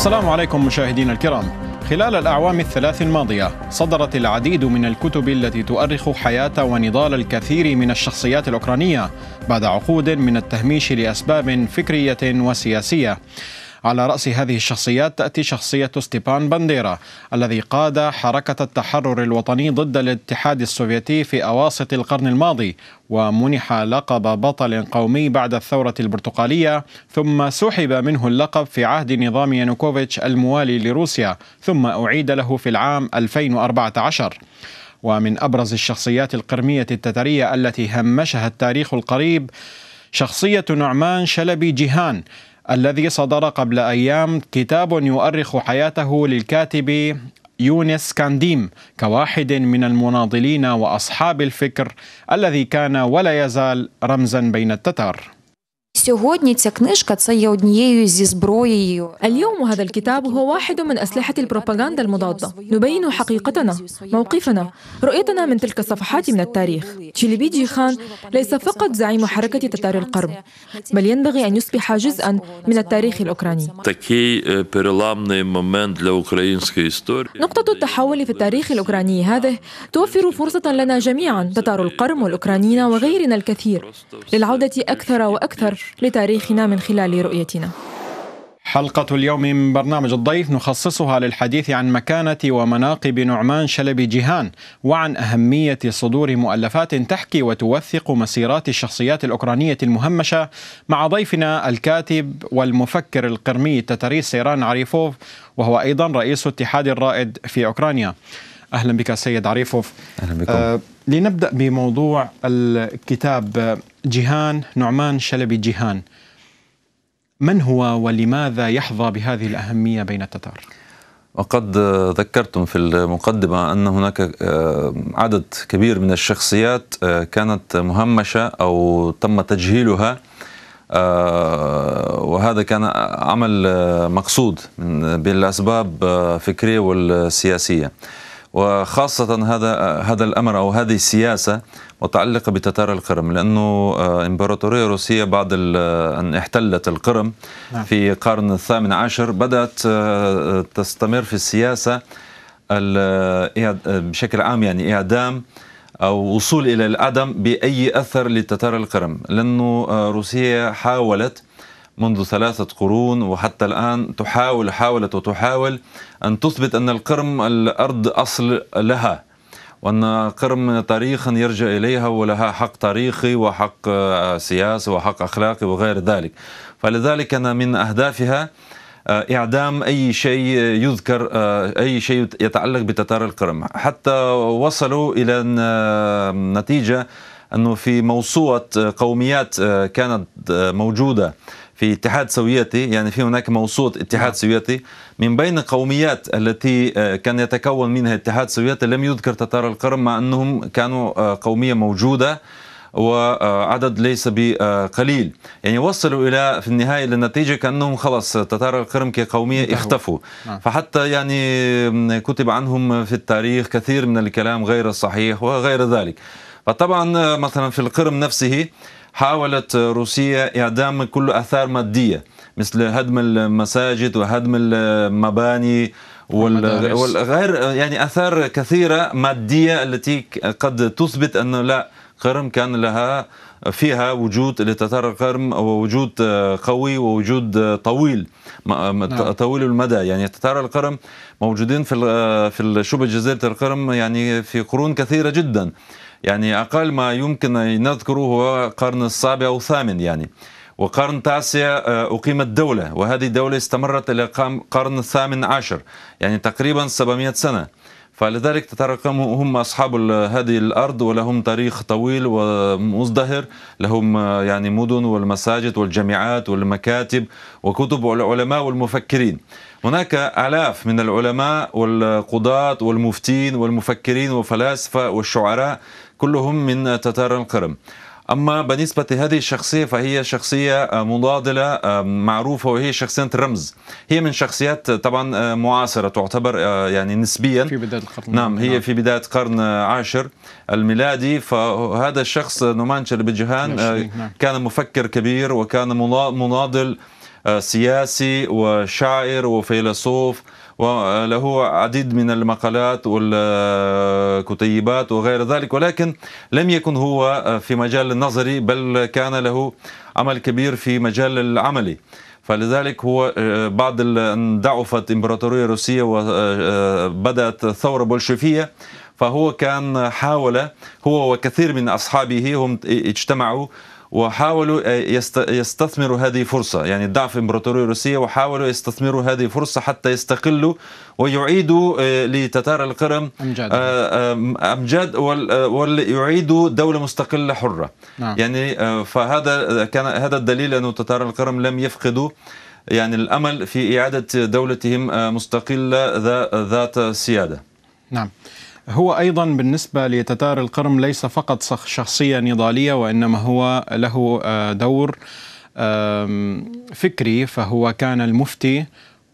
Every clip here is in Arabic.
السلام عليكم مشاهدينا الكرام خلال الأعوام الثلاث الماضية صدرت العديد من الكتب التي تؤرخ حياة ونضال الكثير من الشخصيات الأوكرانية بعد عقود من التهميش لأسباب فكرية وسياسية على رأس هذه الشخصيات تأتي شخصية ستيبان بانديرا الذي قاد حركة التحرر الوطني ضد الاتحاد السوفيتي في أواسط القرن الماضي ومنح لقب بطل قومي بعد الثورة البرتقالية ثم سحب منه اللقب في عهد نظام يانوكوفيتش الموالي لروسيا ثم أعيد له في العام 2014 ومن أبرز الشخصيات القرمية التترية التي همشها التاريخ القريب شخصية نعمان شلبي جيهان الذي صدر قبل أيام كتاب يؤرخ حياته للكاتب يونس كانديم كواحد من المناضلين وأصحاب الفكر الذي كان ولا يزال رمزا بين التتار Сьогодні ця книжка це є однією зі зброєю. اليوم هذا الكتاب هو واحد من أسلحة البروباغاندا المضادة. نبين حقيقتنا، موقفنا، رؤيتنا من تلك الصفحات من التاريخ. تشيليبيجي خان ليس فقط زعيم حركة تتار القرب، بل ينبغي أن يصبح جزءا من التاريخ الأوكراني. آه، نقطة التحول في التاريخ الأوكراني هذه توفر فرصة لنا جميعا تتار القرم والأوكرانيين وغيرنا الكثير للعودة أكثر وأكثر لتاريخنا من خلال رؤيتنا حلقة اليوم من برنامج الضيف نخصصها للحديث عن مكانة ومناقب نعمان شلبي جيهان وعن أهمية صدور مؤلفات تحكي وتوثق مسيرات الشخصيات الأوكرانية المهمشة مع ضيفنا الكاتب والمفكر القرمي تتاريس سيران عريفوف وهو أيضا رئيس اتحاد الرائد في أوكرانيا أهلا بك سيد عريفوف أهلا بكم. آه لنبدأ بموضوع الكتاب جيهان نعمان شلبي جيهان من هو ولماذا يحظى بهذه الأهمية بين التتار؟ وقد ذكرتم في المقدمة أن هناك آه، عدد كبير من الشخصيات آه، كانت مهمشة أو تم تجهيلها آه، وهذا كان عمل مقصود بالأسباب الفكرية والسياسية وخاصة هذا هذا الأمر أو هذه السياسة متعلقة بتتار القرم لأنه آه، إمبراطورية روسية بعد آه، أن احتلت القرم نعم. في القرن الثامن عشر بدأت آه، تستمر في السياسة بشكل عام يعني إعدام أو وصول إلى العدم بأي أثر لتتار القرم لأنه روسيا حاولت منذ ثلاثة قرون وحتى الآن تحاول حاولت وتحاول أن تثبت أن القرم الأرض أصل لها وأن قرم تاريخا يرجع إليها ولها حق تاريخي وحق آه، سياسي وحق أخلاقي وغير ذلك فلذلك أنا من أهدافها آه، إعدام أي شيء يذكر آه، أي شيء يتعلق بتتار القرم حتى وصلوا إلى نتيجة أنه في موسوعة قوميات كانت موجودة في اتحاد سوفيتي يعني في هناك موسوط اتحاد نعم. سوفيتي من بين القوميات التي آه، كان يتكون منها اتحاد سوفيتي لم يذكر تتار القرم مع أنهم كانوا آه، قومية موجودة وعدد آه، ليس بقليل يعني وصلوا الى في النهايه للنتيجه كانهم خلاص تتار القرم كقوميه اختفوا نعم. فحتى يعني كتب عنهم في التاريخ كثير من الكلام غير الصحيح وغير ذلك فطبعا مثلا في القرم نفسه حاولت روسيا إعدام كل آثار مادية مثل هدم المساجد وهدم المباني والغير يعني آثار كثيرة مادية التي قد تثبت أنه لا قرم كان لها فيها وجود لتتر القرم ووجود آه، قوي ووجود آه، طويل آه، نعم. طويل المدى يعني تتار القرم موجودين في في شبه جزيره القرم يعني في قرون كثيره جدا يعني اقل ما يمكن نذكره هو القرن السابع الثامن يعني وقرن تاسع أقيمت دولة وهذه الدولة استمرت إلى القرن الثامن عشر يعني تقريبا 700 سنة فلذلك تترقموا هم أصحاب هذه الأرض ولهم تاريخ طويل ومزدهر لهم يعني مدن والمساجد والجامعات والمكاتب وكتب العلماء والمفكرين هناك آلاف من العلماء والقضاة والمفتين والمفكرين والفلاسفة والشعراء كلهم من تتار القرم أما بالنسبة لهذه الشخصية فهي شخصية آه، مناضله آه، معروفة وهي شخصية الرمز هي من شخصيات آه، طبعا معاصرة تعتبر يعني نسبيا في بداية القرن نعم هي نعم. في بداية القرن عاشر الميلادي فهذا الشخص نومان شربجهان نعم. كان مفكر كبير وكان مناضل سياسي وشاعر وفيلسوف وله عديد من المقالات والكتيبات وغير ذلك ولكن لم يكن هو في مجال النظري بل كان له عمل كبير في مجال العملي فلذلك هو آه، بعد أن ضعفت الإمبراطورية الروسية وبدأت آه، آه، الثورة البولشفية فهو كان حاول هو وكثير من أصحابه هم اجتمعوا وحاولوا آه، يستثمروا هذه فرصة يعني ضعف الإمبراطورية الروسية وحاولوا يستثمروا هذه فرصة حتى يستقلوا ويعيدوا آه، لتتار القرم أمجاد, آه، أمجاد ويعيدوا دولة مستقلة حرة نعم. يعني فهذا كان هذا الدليل أن تتار القرم لم يفقدوا يعني الأمل في إعادة دولتهم مستقلة ذات سيادة نعم هو أيضا بالنسبة لتتار القرم ليس فقط شخصية نضالية وإنما هو له آه، دور فكري فهو كان المفتي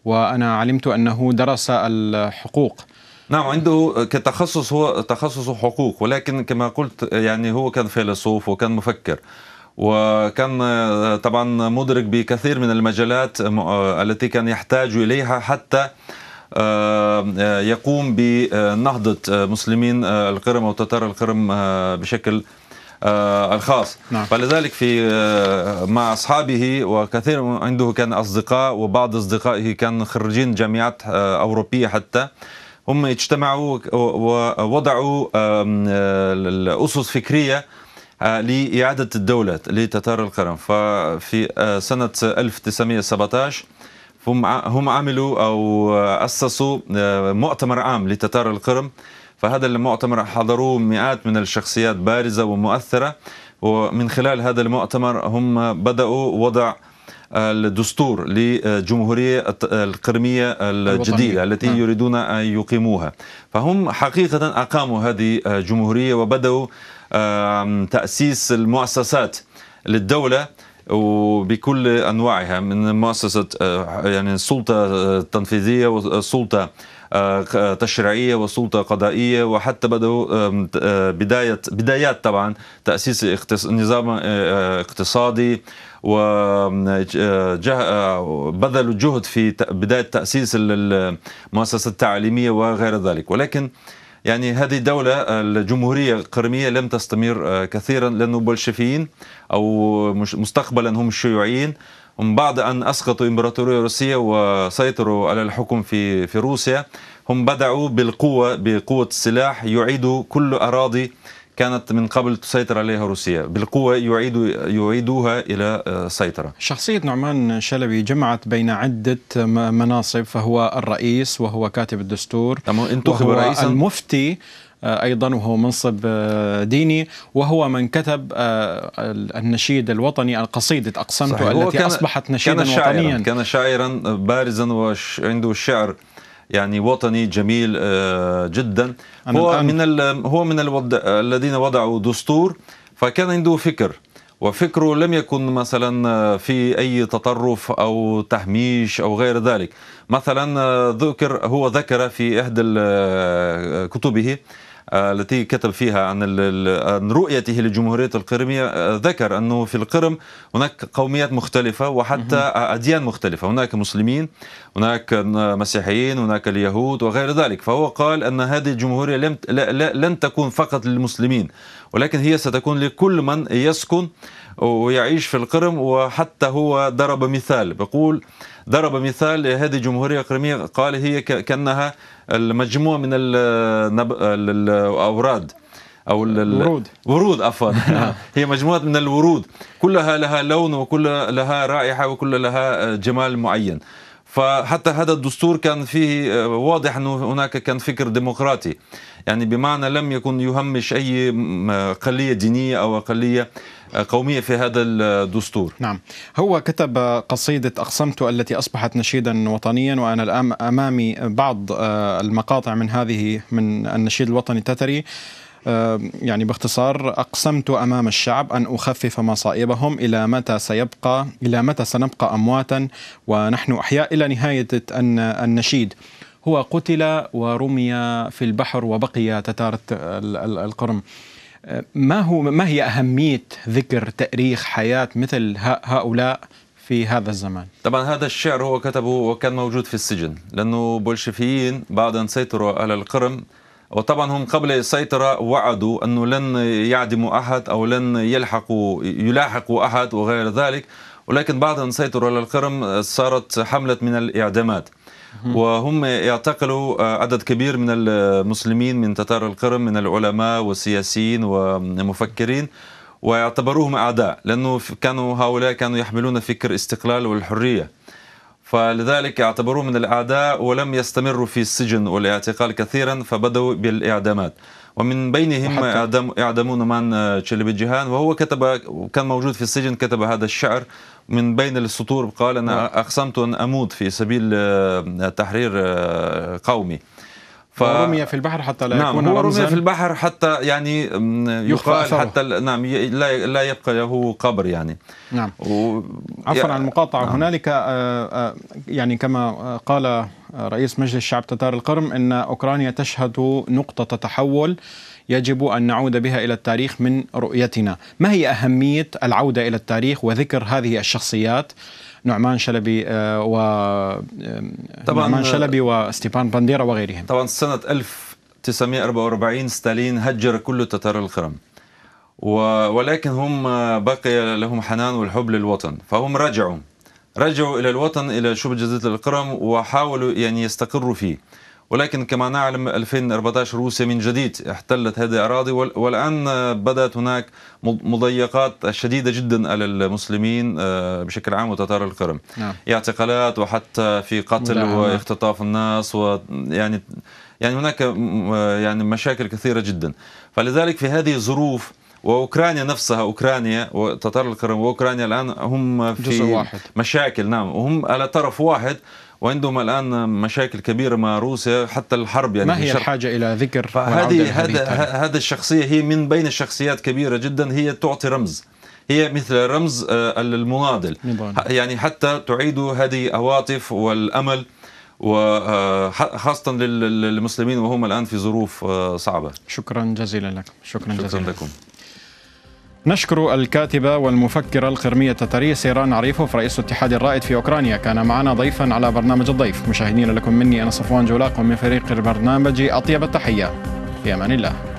وأنا علمت أنه درس الحقوق نعم عنده كتخصص هو تخصصه حقوق ولكن كما قلت يعني هو كان فيلسوف وكان مفكر وكان آه، طبعا مدرك بكثير من المجالات آه، التي كان يحتاج إليها حتى آه، آه، يقوم بنهضة آه، مسلمين القرم أو تتار القرم بشكل الخاص نعم. فلذلك في مع أصحابه وكثير عنده كان أصدقاء وبعض أصدقائه كان خريجين جامعات أوروبية حتى هم اجتمعوا ووضعوا الأسس فكرية لإعادة الدولة لتتار القرم ففي سنة 1917 هم هم عملوا او اسسوا آه، مؤتمر عام لتتار القرم فهذا المؤتمر حضروه مئات من الشخصيات بارزه ومؤثره ومن خلال هذا المؤتمر هم بداوا وضع آه، الدستور لجمهورية القرمية الجديدة التي نعم. يريدون أن يقيموها فهم حقيقة أقاموا هذه الجمهورية وبدأوا تأسيس المؤسسات للدولة وبكل انواعها من مؤسسه آه، يعني السلطه التنفيذيه آه، والسلطه آه، تشريعيه وسلطه قضائيه وحتى بدأوا بدايه بدايات طبعا تاسيس نظام اقتصادي وبذلوا جهد في بدايه تاسيس المؤسسه التعليميه وغير ذلك ولكن يعني هذه الدولة الجمهورية القرمية لم تستمر آه، كثيرا لأنه بولشفيين أو مستقبلا هم الشيوعيين هم بعد أن أسقطوا إمبراطورية روسية وسيطروا على الحكم في في روسيا هم بدعوا بالقوة بقوة السلاح يعيدوا كل أراضي كانت من قبل تسيطر عليها روسيا بالقوة يعيد يعيدوها إلى آه، سيطرة شخصية نعمان شلبي جمعت بين عدة مناصب فهو الرئيس وهو كاتب الدستور انتخب رئيسا المفتي آه، ايضا وهو منصب آه، ديني وهو من كتب النشيد الوطني القصيده اقسمت التي كان اصبحت نشيدا كان شاعراً وطنيا كان شاعرا بارزا وعنده الشعر يعني وطني جميل آه، جدا هو من هو من الوضع الذين وضعوا دستور فكان عنده فكر وفكره لم يكن مثلا آه، في اي تطرف او تهميش او غير ذلك مثلا آه، ذكر هو ذكر في احدى كتبه آه، التي كتب فيها عن, عن رؤيته لجمهورية القرمية آه، ذكر أنه في القرم هناك قوميات مختلفة وحتى أديان مختلفة هناك مسلمين هناك مسيحيين هناك اليهود وغير ذلك فهو قال أن هذه الجمهورية لم لن تكون فقط للمسلمين ولكن هي ستكون لكل من يسكن ويعيش في القرم وحتى هو ضرب مثال بقول ضرب مثال هذه الجمهورية قرمية قال هي كأنها المجموع من النب... الأوراد او الورود ورود عفوا نعم. هي مجموعه من الورود كلها لها لون وكلها لها رائحه وكلها لها جمال معين فحتى هذا الدستور كان فيه آه، واضح انه هناك كان فكر ديمقراطي يعني بمعنى لم يكن يهمش اي اقليه آه، دينيه او اقليه آه، قوميه في هذا الدستور. نعم، هو كتب قصيده اقسمت التي اصبحت نشيدا وطنيا وانا الان امامي بعض المقاطع من هذه من النشيد الوطني التتري يعني باختصار أقسمت أمام الشعب أن أخفف مصائبهم إلى متى سيبقى إلى متى سنبقى أمواتا ونحن أحياء إلى نهاية النشيد هو قتل ورمي في البحر وبقي تتارة القرم ما هو ما هي أهمية ذكر تأريخ حياة مثل هؤلاء في هذا الزمان طبعا هذا الشعر هو كتبه وكان موجود في السجن لأنه بولشفيين بعد أن سيطروا على القرم وطبعا هم قبل السيطرة وعدوا أنه لن يعدموا أحد أو لن يلحقوا يلاحقوا أحد وغير ذلك ولكن بعد أن سيطروا على القرم صارت حملة من الإعدامات وهم اعتقلوا آه، عدد كبير من المسلمين من تتار القرم من العلماء والسياسيين ومفكرين واعتبروهم أعداء لأنه كانوا هؤلاء كانوا يحملون فكر استقلال والحرية فلذلك اعتبروه من الأعداء ولم يستمروا في السجن والاعتقال كثيرا فبدأوا بالإعدامات ومن بينهم إعدام إعدامون مان تشلبي آه، جيهان وهو كتب كان موجود في السجن كتب هذا الشعر من بين السطور قال أنا نعم. أقسمت أن أموت في سبيل آه، تحرير آه، قومي ف... رمي في البحر حتى لا نعم يكون رمي في البحر حتى يعني يقال أثره. حتى نعم لا لا يبقى له قبر يعني نعم و... عفوا عن المقاطعه نعم. هنالك آه، آه، يعني كما قال رئيس مجلس الشعب تتار القرم أن أوكرانيا تشهد نقطة تحول يجب أن نعود بها إلى التاريخ من رؤيتنا ما هي أهمية العودة إلى التاريخ وذكر هذه الشخصيات نعمان شلبي آه، و طبعا نعمان شلبي وستيبان بانديرا وغيرهم طبعا سنة 1944 ستالين هجر كل تتار القرم ولكن هم آه، بقي لهم حنان والحب للوطن فهم رجعوا رجعوا إلى الوطن إلى شبه جزيرة القرم وحاولوا يعني يستقروا فيه ولكن كما نعلم 2014 روسيا من جديد احتلت هذه الأراضي والآن بدأت هناك مضيقات شديدة جدا على المسلمين آه، بشكل عام وتتار القرم نعم. اعتقالات وحتى في قتل نعم. واختطاف الناس ويعني يعني هناك آه، يعني مشاكل كثيرة جدا فلذلك في هذه الظروف واوكرانيا نفسها اوكرانيا وتتار القرم واوكرانيا الان هم في جزء واحد. مشاكل نعم وهم على طرف واحد وعندهم الان مشاكل كبيره مع روسيا حتى الحرب يعني ما هي الحاجه الى ذكر هذه هذا الشخصيه هي من بين الشخصيات كبيره جدا هي تعطي رمز هي مثل رمز آه، المناضل يعني حتى تعيد هذه عواطف والامل وخاصة آه، للمسلمين وهم الآن في ظروف آه، صعبة شكرا جزيلا لكم شكرا, شكرا جزيلا لكم نشكر الكاتبة والمفكرة القرمية التتارية سيران عريفوف رئيس الاتحاد الرائد في أوكرانيا كان معنا ضيفا على برنامج الضيف مشاهدين لكم مني أنا صفوان جولاق ومن فريق البرنامج أطيب التحية في أمان الله